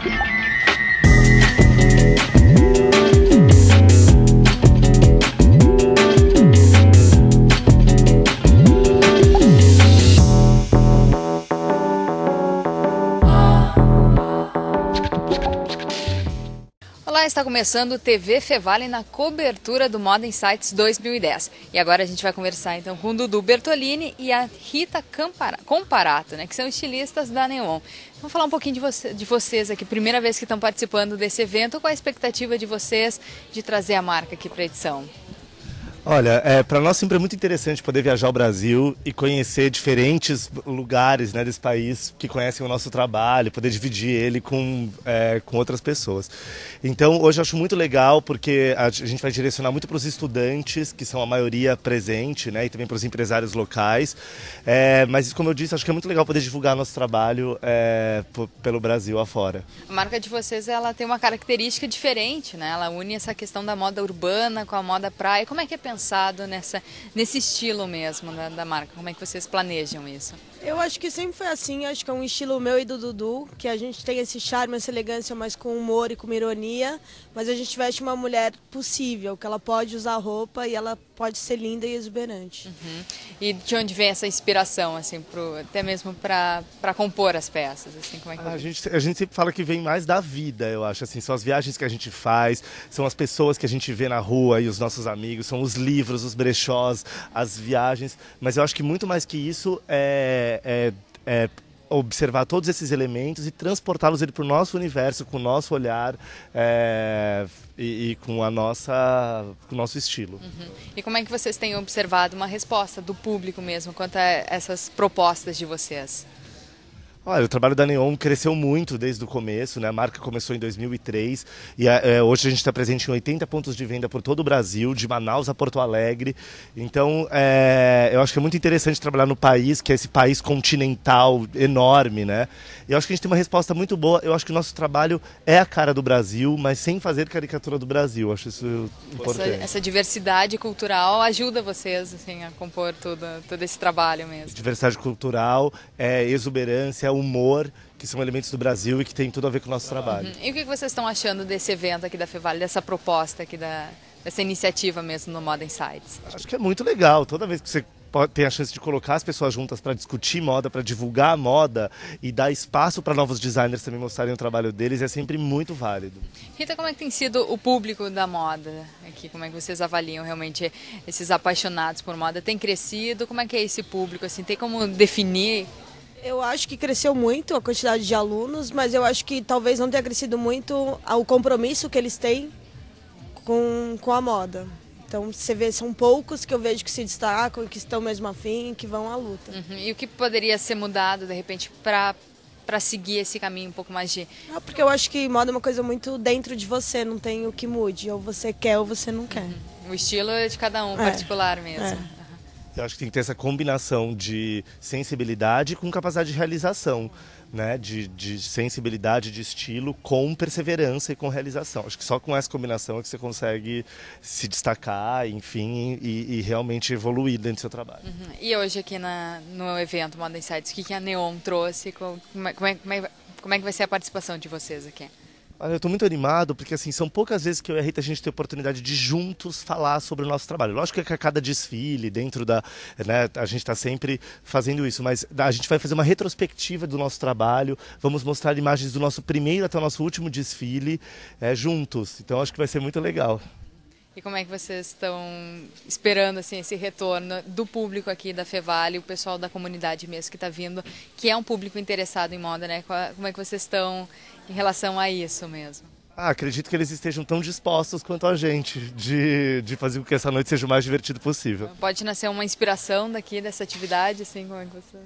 Thank you. está começando o TV Fevale na cobertura do Moda Sites 2010. E agora a gente vai conversar então com o Dudu Bertolini e a Rita Comparato, né, que são estilistas da Neon. Vamos falar um pouquinho de, você, de vocês aqui, primeira vez que estão participando desse evento, qual a expectativa de vocês de trazer a marca aqui para a edição? Olha, é, para nós sempre é muito interessante poder viajar ao Brasil e conhecer diferentes lugares né, desse país que conhecem o nosso trabalho, poder dividir ele com, é, com outras pessoas. Então, hoje eu acho muito legal porque a gente vai direcionar muito para os estudantes, que são a maioria presente, né, e também para os empresários locais. É, mas, como eu disse, acho que é muito legal poder divulgar nosso trabalho é, pelo Brasil afora. A marca de vocês ela tem uma característica diferente, né? ela une essa questão da moda urbana com a moda praia. Como é que é pensar? pensado nessa, nesse estilo mesmo né, da marca? Como é que vocês planejam isso? Eu acho que sempre foi assim, acho que é um estilo meu e do Dudu, que a gente tem esse charme, essa elegância, mas com humor e com ironia, mas a gente veste uma mulher possível, que ela pode usar roupa e ela pode ser linda e exuberante. Uhum. E de onde vem essa inspiração, assim, pro, até mesmo para compor as peças? Assim, como é que a, gente, a gente sempre fala que vem mais da vida, eu acho, assim, são as viagens que a gente faz, são as pessoas que a gente vê na rua e os nossos amigos, são os livros, os brechós, as viagens. Mas eu acho que muito mais que isso é, é, é observar todos esses elementos e transportá-los para o nosso universo, com o nosso olhar é, e, e, com a nossa, com o nosso estilo. Uhum. E como é que vocês têm observado uma resposta do público mesmo quanto a essas propostas de vocês? Olha, o trabalho da Neon cresceu muito desde o começo, né? A marca começou em 2003 e é, é, hoje a gente está presente em 80 pontos de venda por todo o Brasil, de Manaus a Porto Alegre. Então, é, eu acho que é muito interessante trabalhar no país, que é esse país continental enorme, né? E eu acho que a gente tem uma resposta muito boa. Eu acho que o nosso trabalho é a cara do Brasil, mas sem fazer caricatura do Brasil. Eu acho isso importante. Essa, essa, diversidade cultural ajuda vocês assim, a compor todo, todo esse trabalho mesmo. Diversidade cultural, é, exuberância, humor, que são elementos do Brasil e que tem tudo a ver com o nosso trabalho. Uhum. E o que vocês estão achando desse evento aqui da Fevale, dessa proposta aqui da, iniciativa mesmo no Moda Insights? Acho que é muito legal. Toda vez que você tem a chance de colocar as pessoas juntas para discutir moda, para divulgar a moda e dar espaço para novos designers também mostrarem o trabalho deles, é sempre muito válido. Rita, como é que tem sido o público da moda aqui? Como é que vocês avaliam realmente esses apaixonados por moda? Tem crescido? Como é que é esse público? Assim, tem como definir eu acho que cresceu muito a quantidade de alunos, mas eu acho que talvez não tenha crescido muito o compromisso que eles têm com, com a moda. Então você vê, são poucos que eu vejo que se destacam, que estão mesmo afim, que vão à luta. Uhum. E o que poderia ser mudado, de repente, para para seguir esse caminho um pouco mais de. Ah, porque eu acho que moda é uma coisa muito dentro de você, não tem o que mude. Ou você quer ou você não quer. Uhum. O estilo é de cada um, é. particular mesmo. É. Eu acho que tem que ter essa combinação de sensibilidade com capacidade de realização, né? De, de sensibilidade, de estilo, com perseverança e com realização. Acho que só com essa combinação é que você consegue se destacar, enfim, e, e realmente evoluir dentro do seu trabalho. Uhum. E hoje aqui na, no evento Moda Insights, o que, que a Neon trouxe? Como, como, é, como, é, como é que vai ser a participação de vocês aqui? Eu estou muito animado, porque assim, são poucas vezes que eu e a Rita a gente tem a oportunidade de juntos falar sobre o nosso trabalho. Lógico que a cada desfile, dentro da. Né, a gente está sempre fazendo isso, mas a gente vai fazer uma retrospectiva do nosso trabalho, vamos mostrar imagens do nosso primeiro até o nosso último desfile é, juntos. Então acho que vai ser muito legal. E como é que vocês estão esperando assim esse retorno do público aqui da Fevale, o pessoal da comunidade mesmo que está vindo, que é um público interessado em moda, né? Como é que vocês estão em relação a isso mesmo? Ah, acredito que eles estejam tão dispostos quanto a gente de, de fazer com que essa noite seja o mais divertido possível. Pode nascer uma inspiração daqui dessa atividade, assim, como é que você...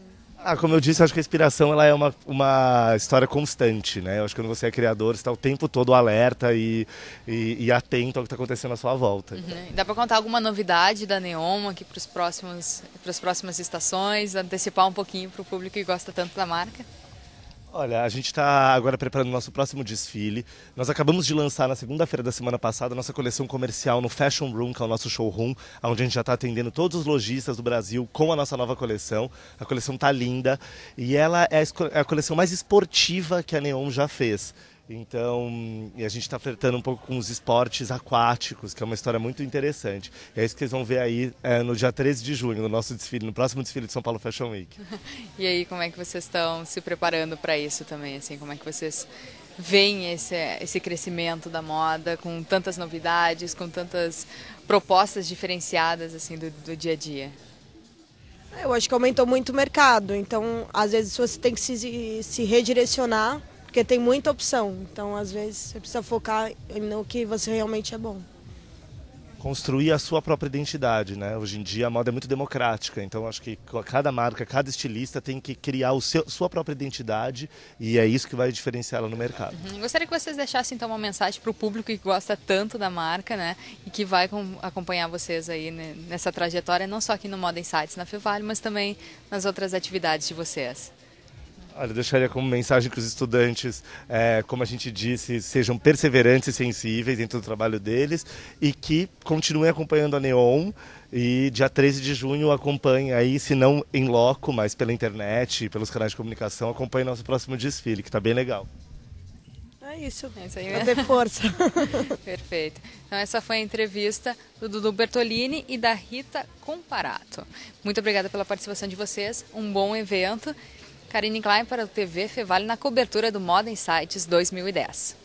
Ah, como eu disse, acho que a inspiração ela é uma, uma história constante, né? Eu acho que quando você é criador, você está o tempo todo alerta e, e, e atento ao que está acontecendo à sua volta. Uhum. Dá para contar alguma novidade da Neoma aqui para as próximas estações, antecipar um pouquinho para o público que gosta tanto da marca? Olha, a gente está agora preparando o nosso próximo desfile. Nós acabamos de lançar na segunda-feira da semana passada a nossa coleção comercial no Fashion Room, que é o nosso showroom, onde a gente já está atendendo todos os lojistas do Brasil com a nossa nova coleção. A coleção está linda e ela é, é a coleção mais esportiva que a Neon já fez. Então, a gente está flertando um pouco com os esportes aquáticos, que é uma história muito interessante. é isso que vocês vão ver aí é, no dia 13 de junho, no nosso desfile, no próximo desfile de São Paulo Fashion Week. e aí, como é que vocês estão se preparando para isso também? Assim, como é que vocês veem esse, esse crescimento da moda, com tantas novidades, com tantas propostas diferenciadas assim do, do dia a dia? Eu acho que aumentou muito o mercado, então às vezes você tem que se, se redirecionar porque tem muita opção. Então, às vezes, você precisa focar no que você realmente é bom. Construir a sua própria identidade, né? Hoje em dia a moda é muito democrática, então acho que cada marca, cada estilista tem que criar o seu, sua própria identidade e é isso que vai diferenciá-la no mercado. Uhum. Gostaria que vocês deixassem então uma mensagem para o público que gosta tanto da marca, né? E que vai acompanhar vocês aí nessa trajetória, não só aqui no Moda Insights na Fevale, mas também nas outras atividades de vocês. Olha, eu deixaria como mensagem que os estudantes, é, como a gente disse, sejam perseverantes e sensíveis dentro do trabalho deles e que continuem acompanhando a Neon. E dia 13 de junho acompanhe aí, se não em loco, mas pela internet, pelos canais de comunicação, acompanhe nosso próximo desfile, que está bem legal. É isso. É isso aí. Até força. Perfeito. Então essa foi a entrevista do Dudu Bertolini e da Rita Comparato. Muito obrigada pela participação de vocês. Um bom evento. Karine Klein para o TV Fevale na cobertura do Moda Insights 2010.